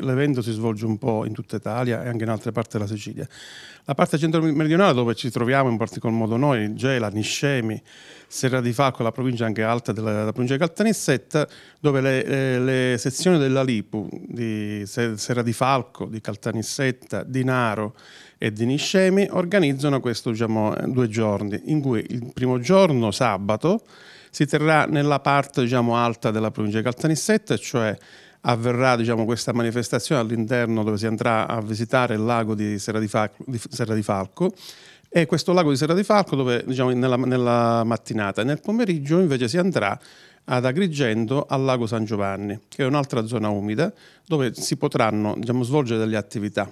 L'evento si svolge un po' in tutta Italia e anche in altre parti della Sicilia. La parte centro-meridionale dove ci troviamo in particolar modo noi, Gela, Niscemi, Serra di Facco, la provincia anche alta della, provincia di Caltanissetta, dove le, eh, le sezioni dell'Alipu di Serra di Falco, di Caltanissetta, di Naro e di Niscemi organizzano questo diciamo, due giorni, in cui il primo giorno, sabato, si terrà nella parte diciamo, alta della provincia di Caltanissetta, cioè avverrà diciamo, questa manifestazione all'interno dove si andrà a visitare il lago di Serra di, Falco, di, Serra di Falco e questo lago di Serra di Falco dove diciamo, nella, nella mattinata nel pomeriggio invece si andrà ad Agrigento al lago San Giovanni, che è un'altra zona umida dove si potranno diciamo, svolgere delle attività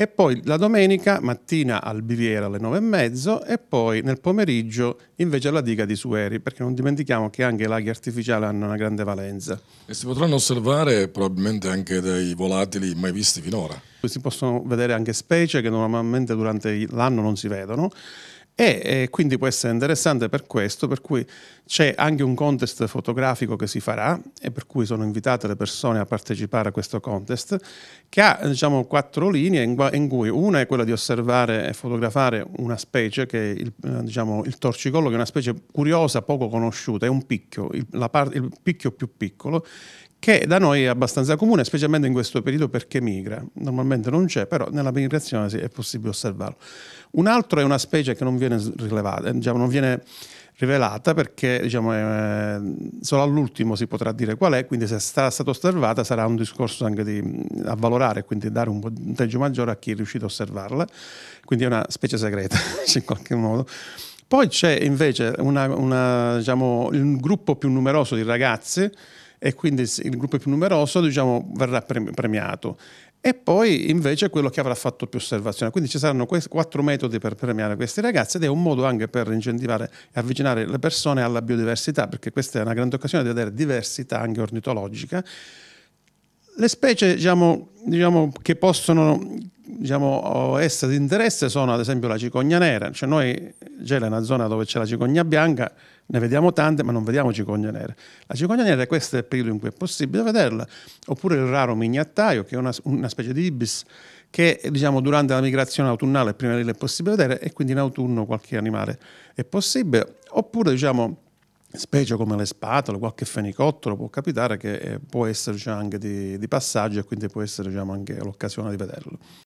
e poi la domenica mattina al Biviera alle nove e mezzo e poi nel pomeriggio invece alla diga di Sueri perché non dimentichiamo che anche i laghi artificiali hanno una grande valenza. E si potranno osservare probabilmente anche dei volatili mai visti finora. Si possono vedere anche specie che normalmente durante l'anno non si vedono e, e quindi può essere interessante per questo, per cui c'è anche un contest fotografico che si farà e per cui sono invitate le persone a partecipare a questo contest che ha diciamo quattro linee in, in cui una è quella di osservare e fotografare una specie che è il, eh, diciamo, il torcicollo che è una specie curiosa, poco conosciuta, è un picchio, il, part, il picchio più piccolo che da noi è abbastanza comune, specialmente in questo periodo perché migra. Normalmente non c'è, però nella migrazione sì, è possibile osservarlo. Un altro è una specie che non viene rilevata, eh, diciamo, non viene rivelata perché diciamo, eh, solo all'ultimo si potrà dire qual è, quindi se sarà stata osservata sarà un discorso anche di avvalorare, quindi dare un punteggio maggiore a chi è riuscito a osservarla, quindi è una specie segreta in qualche modo. Poi c'è invece una, una, diciamo, un gruppo più numeroso di ragazzi e quindi il gruppo più numeroso diciamo, verrà premiato. E poi invece quello che avrà fatto più osservazione. Quindi ci saranno quattro metodi per premiare questi ragazzi ed è un modo anche per incentivare e avvicinare le persone alla biodiversità, perché questa è una grande occasione di vedere diversità anche ornitologica. Le specie diciamo, diciamo, che possono diciamo, essere di interesse sono ad esempio la cicogna nera, cioè noi, Gela è una zona dove c'è la cicogna bianca, ne vediamo tante, ma non vediamo cicogna nera. La cicogna nera è questo il periodo in cui è possibile vederla, oppure il raro mignattaio, che è una, una specie di ibis, che diciamo, durante la migrazione autunnale prima di lì è possibile vedere e quindi in autunno qualche animale è possibile, oppure diciamo specie come le spatole, qualche fenicottolo può capitare che eh, può esserci anche di, di passaggio e quindi può essere diciamo, anche l'occasione di vederlo.